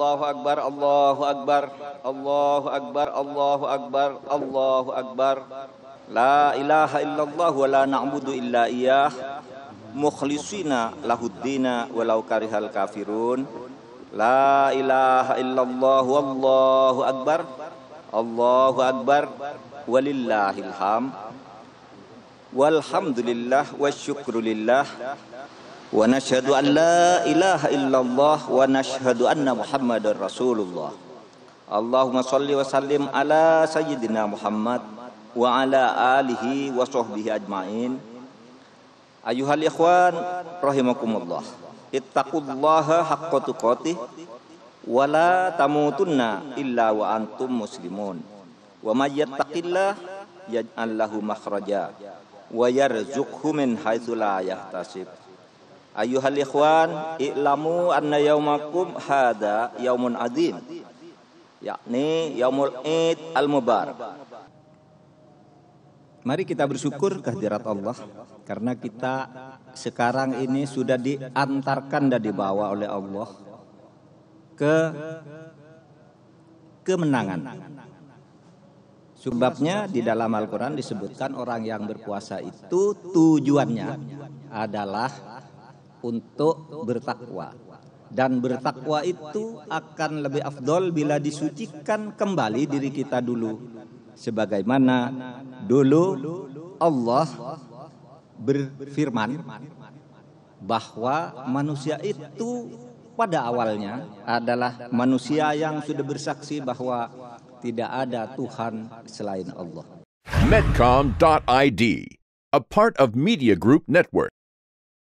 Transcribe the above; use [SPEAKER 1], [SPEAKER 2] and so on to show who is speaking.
[SPEAKER 1] الله أكبر الله أكبر الله أكبر الله أكبر الله أكبر لا إله إلا الله ولا نعبد إلا إياه مخلصين له الدين ولو كره الكافرون لا إله إلا الله والله أكبر الله أكبر ولله الحمد والحمد لله والشكر لله Wa nashhadu an la ilaha illallah wa nashhadu anna muhammadan rasulullah Allahumma salli wa sallim ala sayyidina muhammad wa ala alihi wa sahbihi ajma'in Ayuhal ikhwan rahimakumullah Ittaqullaha haqqa tuqatih Wa la tamutunna illa wa antum muslimun Wa mayyattaqillah yaj'allahu makhraja Wa yarzukhu min yahtasib Ayuhal ikhwan, i'lamu anna yaumakum hada yaumun adzim. Yakni yaumul id al mubar. Mari kita bersyukur kehadirat Allah karena kita sekarang ini sudah diantarkan dan dibawa oleh Allah ke kemenangan. Sebabnya di dalam Al-Quran disebutkan orang yang berpuasa itu tujuannya adalah untuk bertakwa. Dan bertakwa itu akan lebih afdol bila disucikan kembali diri kita dulu. Sebagaimana dulu Allah berfirman bahwa manusia itu pada awalnya adalah manusia yang sudah bersaksi bahwa tidak ada Tuhan selain Allah. Medcom.id, a part of Media Group Network.